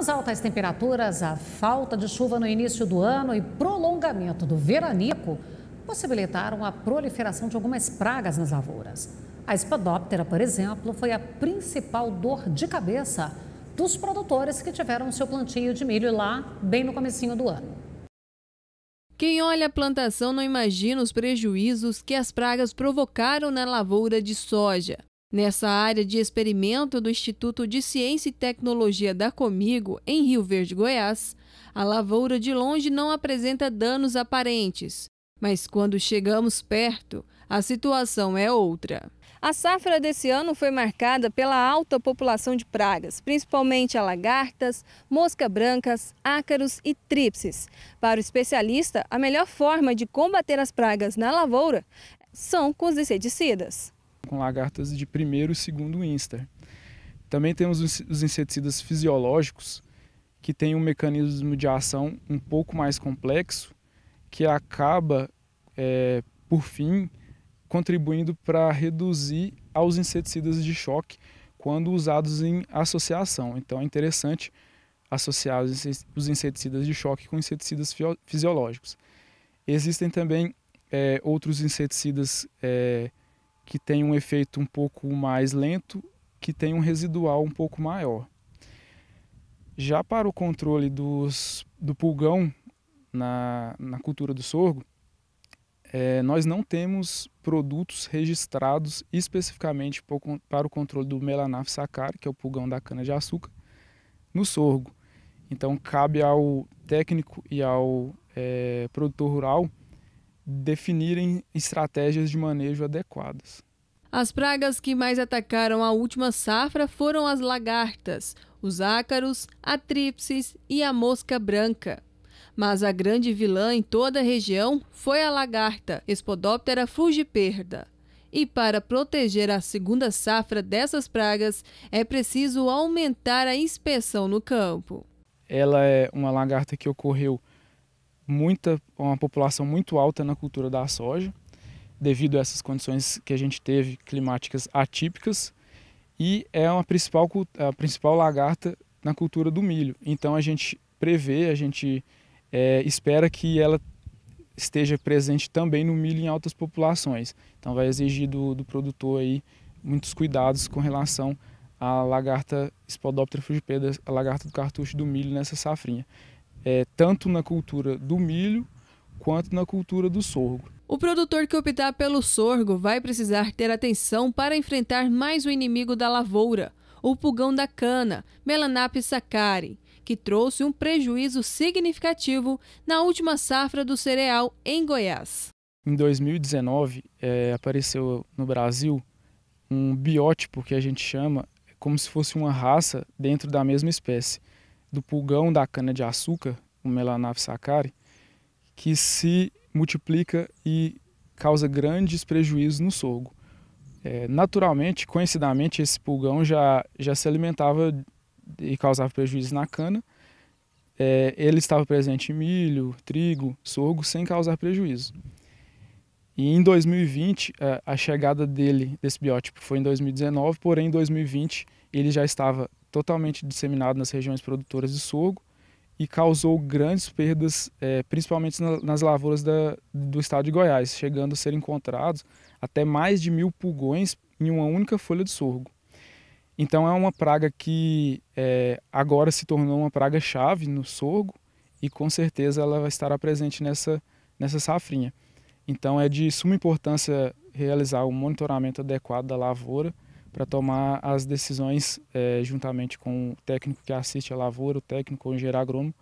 As altas temperaturas, a falta de chuva no início do ano e prolongamento do veranico possibilitaram a proliferação de algumas pragas nas lavouras. A espadóptera, por exemplo, foi a principal dor de cabeça dos produtores que tiveram seu plantio de milho lá bem no comecinho do ano. Quem olha a plantação não imagina os prejuízos que as pragas provocaram na lavoura de soja. Nessa área de experimento do Instituto de Ciência e Tecnologia da Comigo, em Rio Verde, Goiás, a lavoura de longe não apresenta danos aparentes, mas quando chegamos perto, a situação é outra. A safra desse ano foi marcada pela alta população de pragas, principalmente a lagartas, mosca brancas, ácaros e trípses. Para o especialista, a melhor forma de combater as pragas na lavoura são com os inseticidas com lagartas de primeiro e segundo instar. Também temos os inseticidas fisiológicos, que têm um mecanismo de ação um pouco mais complexo, que acaba, é, por fim, contribuindo para reduzir aos inseticidas de choque quando usados em associação. Então é interessante associar os inseticidas de choque com inseticidas fisiológicos. Existem também é, outros inseticidas é, que tem um efeito um pouco mais lento, que tem um residual um pouco maior. Já para o controle dos, do pulgão na, na cultura do sorgo, é, nós não temos produtos registrados especificamente para o controle do melanaphis sacari, que é o pulgão da cana-de-açúcar, no sorgo. Então, cabe ao técnico e ao é, produtor rural definirem estratégias de manejo adequadas. As pragas que mais atacaram a última safra foram as lagartas, os ácaros, a trípsis e a mosca branca. Mas a grande vilã em toda a região foi a lagarta, Espodoptera frugiperda. E para proteger a segunda safra dessas pragas, é preciso aumentar a inspeção no campo. Ela é uma lagarta que ocorreu muita, uma população muito alta na cultura da soja, devido a essas condições que a gente teve climáticas atípicas, e é uma principal, a principal lagarta na cultura do milho. Então a gente prevê, a gente é, espera que ela esteja presente também no milho em altas populações. Então vai exigir do, do produtor aí muitos cuidados com relação à lagarta Spodoptera fugipeda, a lagarta do cartucho do milho nessa safrinha é, tanto na cultura do milho quanto na cultura do sorgo. O produtor que optar pelo sorgo vai precisar ter atenção para enfrentar mais o inimigo da lavoura, o pulgão da cana, Melanapis sacari, que trouxe um prejuízo significativo na última safra do cereal em Goiás. Em 2019, é, apareceu no Brasil um biótipo que a gente chama como se fosse uma raça dentro da mesma espécie do pulgão da cana-de-açúcar, o melanaphis é sacari, que se multiplica e causa grandes prejuízos no sorgo. É, naturalmente, coincidamente, esse pulgão já, já se alimentava e causava prejuízos na cana. É, ele estava presente em milho, trigo, sorgo, sem causar prejuízo. E em 2020, é, a chegada dele, desse biótipo, foi em 2019, porém em 2020 ele já estava totalmente disseminado nas regiões produtoras de sorgo e causou grandes perdas, é, principalmente nas lavouras do estado de Goiás, chegando a ser encontrados até mais de mil pulgões em uma única folha de sorgo. Então é uma praga que é, agora se tornou uma praga chave no sorgo e com certeza ela vai estar presente nessa, nessa safrinha. Então é de suma importância realizar o monitoramento adequado da lavoura para tomar as decisões é, juntamente com o técnico que assiste a lavoura, o técnico ou o engenheiro agrônomo,